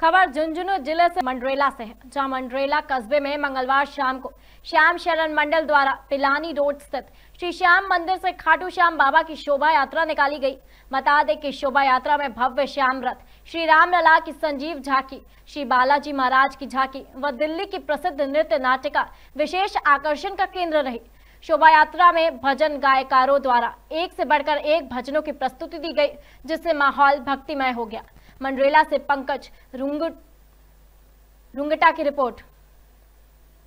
खबर झुंझुनू जिले से मंडरेला से है जहां मंडरेला कस्बे में मंगलवार शाम को श्याम शरण मंडल द्वारा पिलानी रोड स्थित श्री श्याम मंदिर से खाटू श्याम बाबा की शोभा यात्रा निकाली गई बता दें कि शोभा यात्रा में भव्य श्याम रथ श्री राम लला की संजीव झांकी श्री बालाजी महाराज की झांकी व दिल्ली की प्रसिद्ध नृत्य नाटिका विशेष आकर्षण का केंद्र रही शोभा यात्रा में भजन गायकारों द्वारा एक से बढ़कर एक भजनों की प्रस्तुति दी गई जिससे माहौल भक्तिमय हो गया मंडरेला से पंकज रुंगटा की रिपोर्ट